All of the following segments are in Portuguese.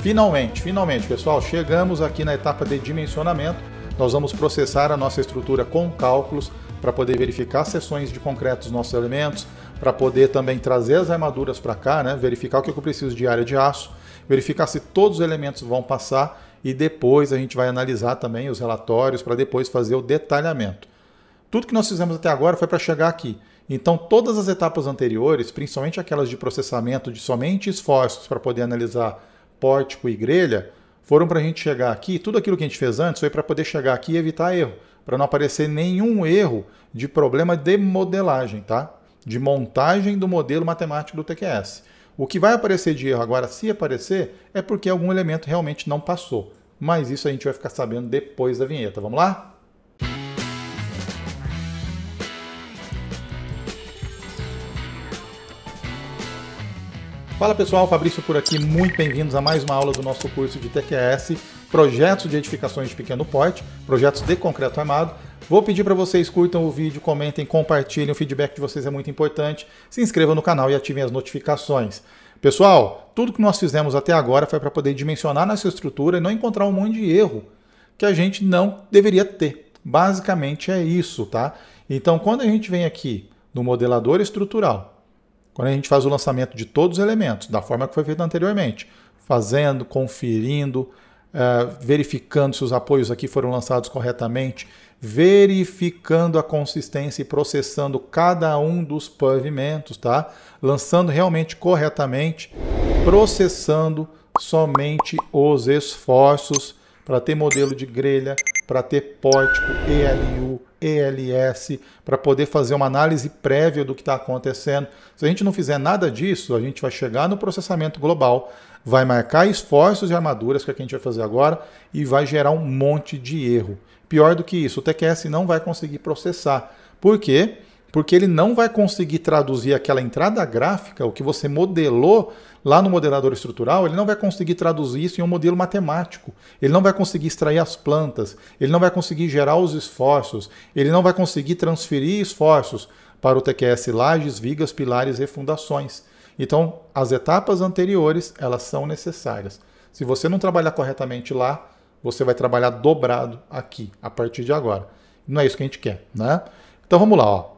Finalmente, finalmente, pessoal, chegamos aqui na etapa de dimensionamento. Nós vamos processar a nossa estrutura com cálculos para poder verificar seções de concreto dos nossos elementos, para poder também trazer as armaduras para cá, né? verificar o que eu preciso de área de aço, verificar se todos os elementos vão passar e depois a gente vai analisar também os relatórios para depois fazer o detalhamento. Tudo que nós fizemos até agora foi para chegar aqui. Então, todas as etapas anteriores, principalmente aquelas de processamento de somente esforços para poder analisar pórtico e grelha foram para a gente chegar aqui. Tudo aquilo que a gente fez antes foi para poder chegar aqui e evitar erro, para não aparecer nenhum erro de problema de modelagem, tá? De montagem do modelo matemático do TQS. O que vai aparecer de erro agora, se aparecer, é porque algum elemento realmente não passou. Mas isso a gente vai ficar sabendo depois da vinheta. Vamos lá? Fala pessoal, Fabrício por aqui, muito bem-vindos a mais uma aula do nosso curso de TQS, projetos de edificações de pequeno porte, projetos de concreto armado. Vou pedir para vocês curtam o vídeo, comentem, compartilhem, o feedback de vocês é muito importante. Se inscrevam no canal e ativem as notificações. Pessoal, tudo que nós fizemos até agora foi para poder dimensionar nossa estrutura e não encontrar um monte de erro que a gente não deveria ter. Basicamente é isso, tá? Então, quando a gente vem aqui no modelador estrutural, quando a gente faz o lançamento de todos os elementos, da forma que foi feito anteriormente, fazendo, conferindo, é, verificando se os apoios aqui foram lançados corretamente, verificando a consistência e processando cada um dos pavimentos, tá? Lançando realmente corretamente, processando somente os esforços para ter modelo de grelha, para ter pórtico, ELU, ELS, para poder fazer uma análise prévia do que está acontecendo. Se a gente não fizer nada disso, a gente vai chegar no processamento global, vai marcar esforços e armaduras, que é o que a gente vai fazer agora, e vai gerar um monte de erro. Pior do que isso, o TQS não vai conseguir processar. Por quê? Porque porque ele não vai conseguir traduzir aquela entrada gráfica, o que você modelou lá no modelador estrutural, ele não vai conseguir traduzir isso em um modelo matemático. Ele não vai conseguir extrair as plantas, ele não vai conseguir gerar os esforços, ele não vai conseguir transferir esforços para o TQS lajes, vigas, pilares e fundações. Então, as etapas anteriores, elas são necessárias. Se você não trabalhar corretamente lá, você vai trabalhar dobrado aqui, a partir de agora. Não é isso que a gente quer, né? Então vamos lá, ó.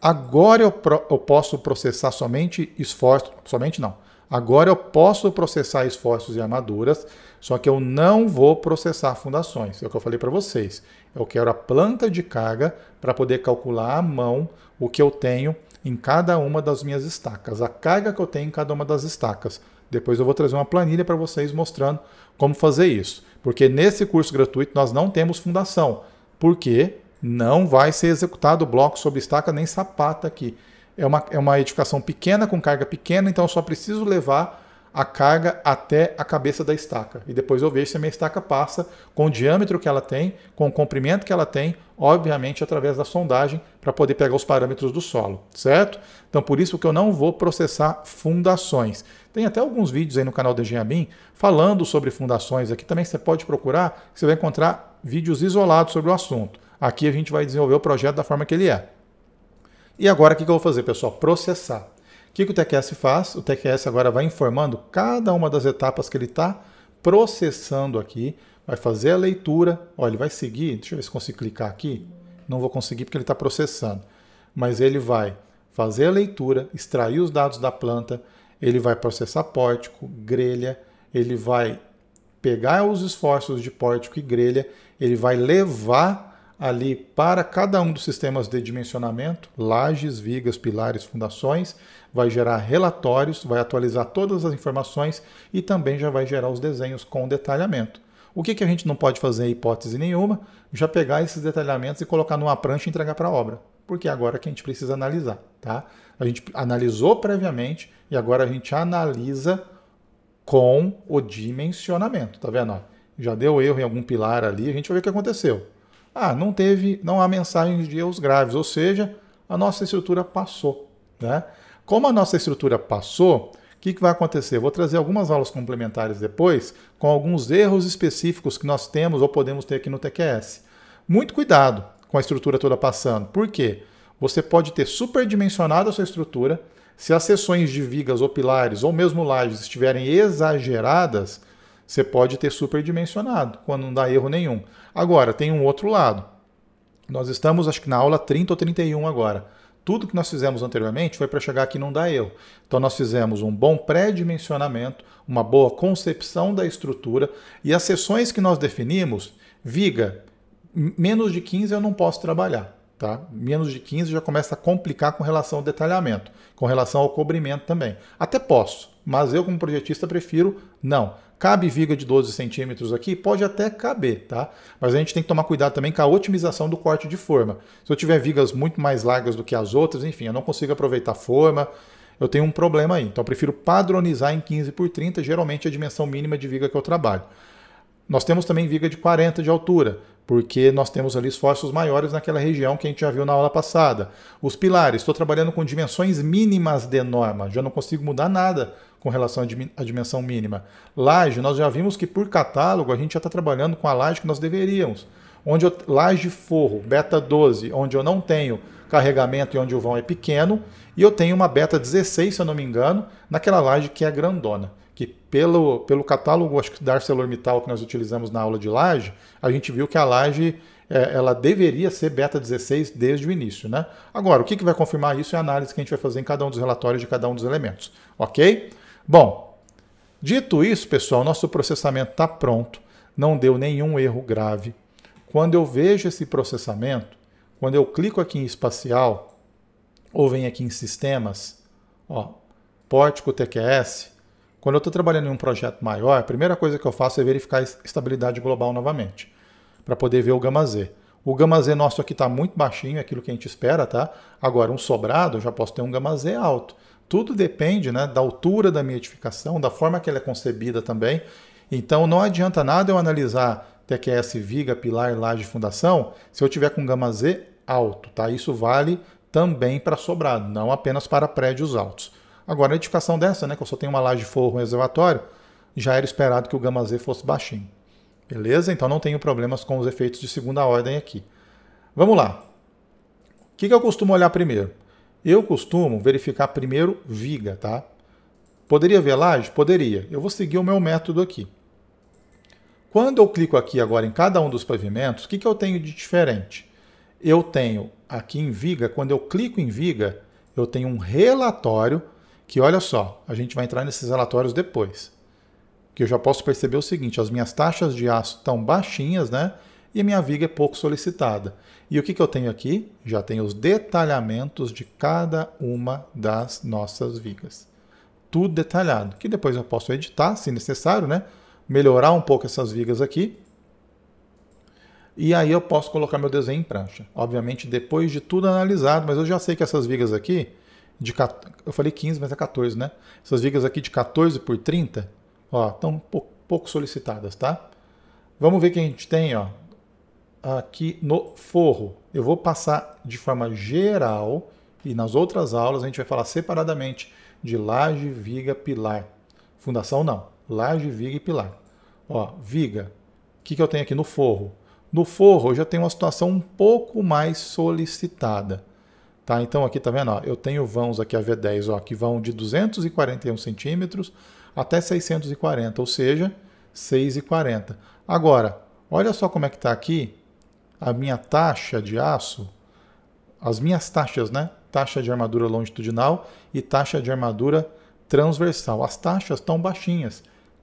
Agora eu, pro, eu posso processar somente esforços, somente não. Agora eu posso processar esforços e armaduras, só que eu não vou processar fundações. É o que eu falei para vocês. Eu quero a planta de carga para poder calcular à mão o que eu tenho em cada uma das minhas estacas, a carga que eu tenho em cada uma das estacas. Depois eu vou trazer uma planilha para vocês mostrando como fazer isso. Porque nesse curso gratuito nós não temos fundação. Por quê? Não vai ser executado bloco sobre estaca nem sapata aqui. É uma, é uma edificação pequena, com carga pequena, então eu só preciso levar a carga até a cabeça da estaca. E depois eu vejo se a minha estaca passa com o diâmetro que ela tem, com o comprimento que ela tem, obviamente através da sondagem, para poder pegar os parâmetros do solo, certo? Então por isso que eu não vou processar fundações. Tem até alguns vídeos aí no canal da Engenhabim falando sobre fundações aqui. Também você pode procurar, você vai encontrar vídeos isolados sobre o assunto. Aqui a gente vai desenvolver o projeto da forma que ele é. E agora o que, eu vou fazer, pessoal? Processar. O que, que o TQS faz? O TQS agora vai informando cada uma das etapas que ele está processando aqui, vai fazer a leitura. Olha, ele vai seguir, deixa eu ver se consigo clicar aqui. Não vou conseguir porque ele está processando. Mas ele vai fazer a leitura, extrair os dados da planta, ele vai processar pórtico, grelha, ele vai pegar os esforços de pórtico e grelha, ele vai levar ali para cada um dos sistemas de dimensionamento, lajes, vigas, pilares, fundações, vai gerar relatórios, vai atualizar todas as informações e também já vai gerar os desenhos com detalhamento. O que, que a gente não pode fazer em hipótese nenhuma? Já pegar esses detalhamentos e colocar numa prancha e entregar para a obra. Porque agora é que a gente precisa analisar, tá? A gente analisou previamente e agora a gente analisa com o dimensionamento, tá vendo? já deu erro em algum pilar ali, a gente vai ver o que aconteceu. Ah, não teve, não há mensagens de erros graves, ou seja, a nossa estrutura passou. Né? Como a nossa estrutura passou, o que, que, vai acontecer? Eu vou trazer algumas aulas complementares depois com alguns erros específicos que nós temos ou podemos ter aqui no TQS. Muito cuidado com a estrutura toda passando. Por quê? Você pode ter superdimensionado a sua estrutura. Se as seções de vigas ou pilares ou mesmo lajes estiverem exageradas, você pode ter superdimensionado, quando não dá erro nenhum. Agora, tem um outro lado. Nós estamos, acho que na aula 30 ou 31 agora. Tudo que nós fizemos anteriormente foi para chegar aqui e não dar erro. Então, nós fizemos um bom pré-dimensionamento, uma boa concepção da estrutura e as seções que nós definimos, viga, menos de 15 eu não posso trabalhar. Tá? Menos de 15 já começa a complicar com relação ao detalhamento, com relação ao cobrimento também. Até posso, mas eu como projetista prefiro não. Cabe viga de 12 centímetros aqui? Pode até caber, tá? Mas a gente tem que tomar cuidado também com a otimização do corte de forma. Se eu tiver vigas muito mais largas do que as outras, enfim, eu não consigo aproveitar a forma, eu tenho um problema aí. Então eu prefiro padronizar em 15 por 30, geralmente a dimensão mínima de viga que eu trabalho. Nós temos também viga de 40 de altura, porque nós temos ali esforços maiores naquela região que a gente já viu na aula passada. Os pilares, estou trabalhando com dimensões mínimas de norma, já não consigo mudar nada com relação à dimensão mínima. Laje, nós já vimos que por catálogo a gente já está trabalhando com a laje que nós deveríamos. Onde eu, laje forro, beta 12, onde eu não tenho carregamento e onde o vão é pequeno, e eu tenho uma beta 16, se eu não me engano, naquela laje que é grandona que pelo, pelo catálogo acho que da ArcelorMittal que nós utilizamos na aula de laje, a gente viu que a laje é, ela deveria ser beta 16 desde o início. Né? Agora, o que, que vai confirmar isso é a análise que a gente vai fazer em cada um dos relatórios de cada um dos elementos. Ok? Bom, dito isso, pessoal, nosso processamento está pronto, não deu nenhum erro grave. Quando eu vejo esse processamento, quando eu clico aqui em espacial, ou venho aqui em sistemas, ó, pórtico TQS, quando eu estou trabalhando em um projeto maior, a primeira coisa que eu faço é verificar a estabilidade global novamente, para poder ver o gama Z. O gama Z nosso aqui está muito baixinho, é aquilo que a gente espera, tá? Agora, um sobrado, eu já posso ter um gama Z alto. Tudo depende né, da altura da minha edificação, da forma que ela é concebida também. Então, não adianta nada eu analisar TQS, viga, pilar, laje, fundação, se eu tiver com gama Z alto, tá? Isso vale também para sobrado, não apenas para prédios altos. Agora, a edificação dessa, né, que eu só tenho uma laje de forro e reservatório, já era esperado que o gama Z fosse baixinho. Beleza? Então não tenho problemas com os efeitos de segunda ordem aqui. Vamos lá. O que, que eu costumo olhar primeiro? Eu costumo verificar primeiro viga, tá? Poderia ver laje? Poderia. Eu vou seguir o meu método aqui. Quando eu clico aqui agora em cada um dos pavimentos, o que, que eu tenho de diferente? Eu tenho aqui em viga, quando eu clico em viga, eu tenho um relatório que olha só, a gente vai entrar nesses relatórios depois. Que eu já posso perceber o seguinte: as minhas taxas de aço estão baixinhas, né? E a minha viga é pouco solicitada. E o que, que eu tenho aqui? Já tenho os detalhamentos de cada uma das nossas vigas. Tudo detalhado, que depois eu posso editar, se necessário, né? Melhorar um pouco essas vigas aqui. E aí eu posso colocar meu desenho em prancha. Obviamente, depois de tudo analisado, mas eu já sei que essas vigas aqui, de eu falei 15, mas é 14, né? Essas vigas aqui de 14 por 30, ó, estão pou, pouco solicitadas, tá? Vamos ver o que a gente tem, ó, aqui no forro. Eu vou passar de forma geral e nas outras aulas a gente vai falar separadamente de laje, viga, pilar. Fundação não, laje, viga e pilar. Ó, viga. O que, que eu tenho aqui no forro? No forro eu já tenho uma situação um pouco mais solicitada. Tá? Então aqui tá vendo, ó, eu tenho vãos aqui a V10, ó, que vão de 241 centímetros até 640, ou seja, 6,40. Agora, olha só como é que está aqui a minha taxa de aço, as minhas taxas, né? Taxa de armadura longitudinal e taxa de armadura transversal. As taxas estão baixinhas.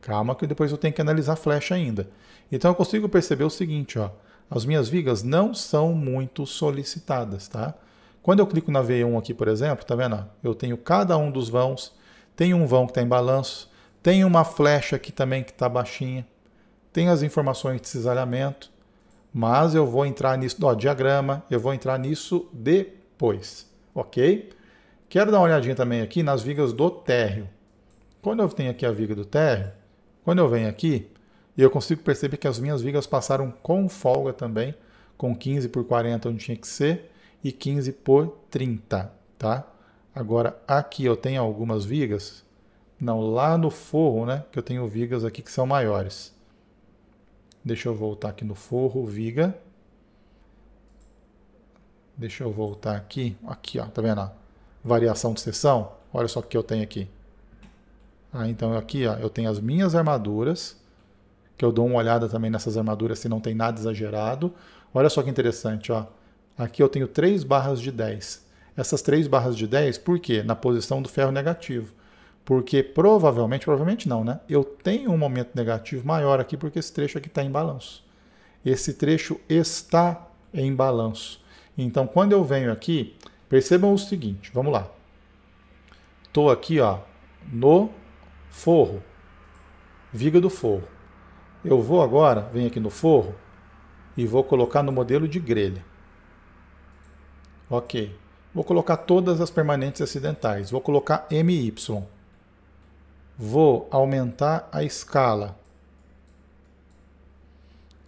Calma que depois eu tenho que analisar a flecha ainda. Então eu consigo perceber o seguinte, ó, as minhas vigas não são muito solicitadas, tá? Quando eu clico na V1 aqui, por exemplo, tá vendo? Eu tenho cada um dos vãos, tem um vão que está em balanço, tem uma flecha aqui também que está baixinha, tem as informações de cisalhamento, mas eu vou entrar nisso, ó, diagrama, eu vou entrar nisso depois, ok? Quero dar uma olhadinha também aqui nas vigas do térreo. Quando eu tenho aqui a viga do térreo, quando eu venho aqui, eu consigo perceber que as minhas vigas passaram com folga também, com 15 por 40 onde tinha que ser, e 15 por 30, tá? Agora, aqui eu tenho algumas vigas. Não, lá no forro, né? Que eu tenho vigas aqui que são maiores. Deixa eu voltar aqui no forro, viga. Deixa eu voltar aqui. Aqui, ó. Tá vendo? Ó? Variação de seção. Olha só o que eu tenho aqui. Ah, então aqui, ó. Eu tenho as minhas armaduras. Que eu dou uma olhada também nessas armaduras se não tem nada exagerado. Olha só que interessante, ó. Aqui eu tenho três barras de 10. Essas três barras de 10, por quê? Na posição do ferro negativo. Porque provavelmente, provavelmente não, né? Eu tenho um momento negativo maior aqui porque esse trecho aqui está em balanço. Esse trecho está em balanço. Então, quando eu venho aqui, percebam o seguinte, vamos lá. Estou aqui ó, no forro, viga do forro. Eu vou agora, venho aqui no forro e vou colocar no modelo de grelha. Ok. Vou colocar todas as permanentes acidentais. Vou colocar MY. Vou aumentar a escala.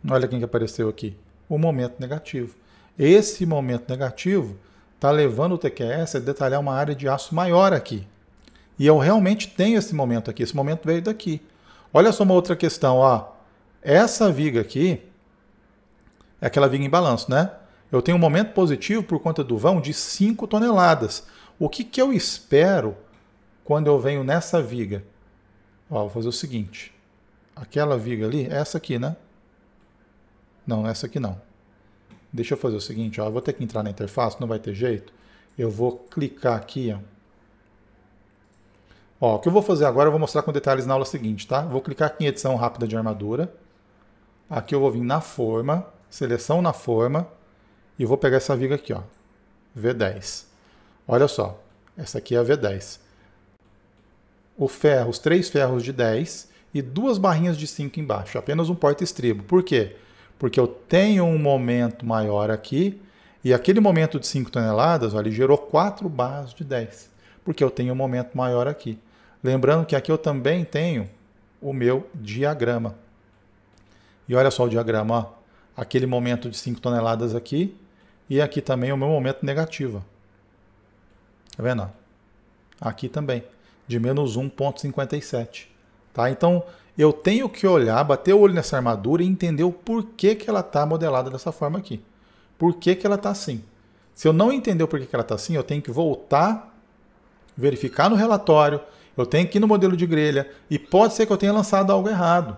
Olha quem que apareceu aqui. O momento negativo. Esse momento negativo está levando o TQS a detalhar uma área de aço maior aqui. E eu realmente tenho esse momento aqui. Esse momento veio daqui. Olha só uma outra questão. Ó. Essa viga aqui é aquela viga em balanço, né? Eu tenho um momento positivo por conta do vão de 5 toneladas. O que, que eu espero quando eu venho nessa viga? Ó, vou fazer o seguinte. Aquela viga ali, essa aqui, né? Não, essa aqui não. Deixa eu fazer o seguinte, ó, eu vou ter que entrar na interface, não vai ter jeito. Eu vou clicar aqui, ó. Ó, o que eu vou fazer agora, eu vou mostrar com detalhes na aula seguinte, tá? Vou clicar aqui em edição rápida de armadura. Aqui eu vou vir na forma, seleção na forma, e vou pegar essa viga aqui, ó, V10. Olha só, essa aqui é a V10. O ferro, os três ferros de 10 e duas barrinhas de 5 embaixo, apenas um porta-estribo. Por quê? Porque eu tenho um momento maior aqui, e aquele momento de 5 toneladas, olha, gerou 4 barras de 10, porque eu tenho um momento maior aqui. Lembrando que aqui eu também tenho o meu diagrama. E olha só o diagrama, ó. aquele momento de 5 toneladas aqui, e aqui também é o meu momento negativo. Tá vendo? Aqui também, de menos 1,57. Tá? Então, eu tenho que olhar, bater o olho nessa armadura e entender o porquê que ela está modelada dessa forma aqui. Por que, que ela está assim? Se eu não entender o porquê que ela está assim, eu tenho que voltar, verificar no relatório, eu tenho que ir no modelo de grelha, e pode ser que eu tenha lançado algo errado.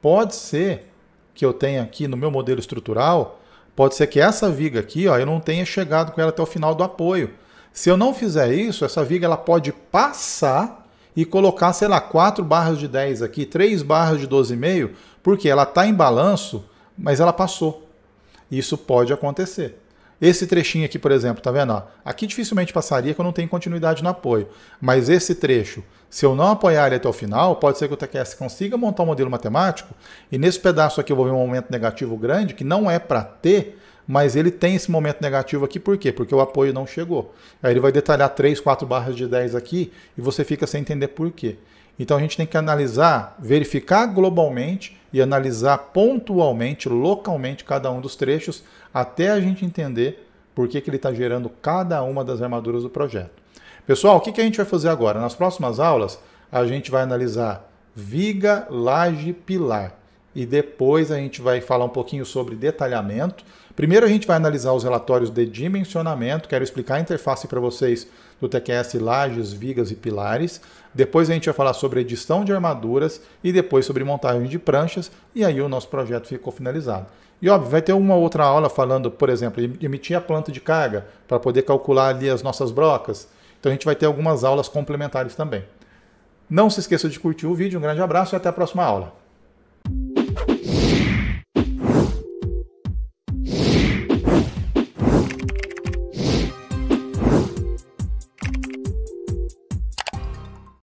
Pode ser que eu tenha aqui no meu modelo estrutural Pode ser que essa viga aqui, ó, eu não tenha chegado com ela até o final do apoio. Se eu não fizer isso, essa viga ela pode passar e colocar, sei lá, 4 barras de 10 aqui, 3 barras de 12,5, porque ela está em balanço, mas ela passou. Isso pode acontecer. Esse trechinho aqui, por exemplo, tá vendo? Ó? Aqui dificilmente passaria que eu não tenho continuidade no apoio. Mas esse trecho, se eu não apoiar ele até o final, pode ser que o TQS consiga montar um modelo matemático e nesse pedaço aqui eu vou ver um momento negativo grande, que não é para ter, mas ele tem esse momento negativo aqui, por quê? Porque o apoio não chegou. Aí ele vai detalhar 3, 4 barras de 10 aqui e você fica sem entender por quê. Então a gente tem que analisar, verificar globalmente e analisar pontualmente, localmente, cada um dos trechos, até a gente entender por que, que ele está gerando cada uma das armaduras do projeto. Pessoal, o que, que a gente vai fazer agora? Nas próximas aulas, a gente vai analisar viga, laje, pilar. E depois a gente vai falar um pouquinho sobre detalhamento. Primeiro a gente vai analisar os relatórios de dimensionamento, quero explicar a interface para vocês do TQS Lajes, Vigas e Pilares. Depois a gente vai falar sobre edição de armaduras e depois sobre montagem de pranchas, e aí o nosso projeto ficou finalizado. E óbvio, vai ter uma outra aula falando, por exemplo, emitir a planta de carga para poder calcular ali as nossas brocas. Então a gente vai ter algumas aulas complementares também. Não se esqueça de curtir o vídeo, um grande abraço e até a próxima aula.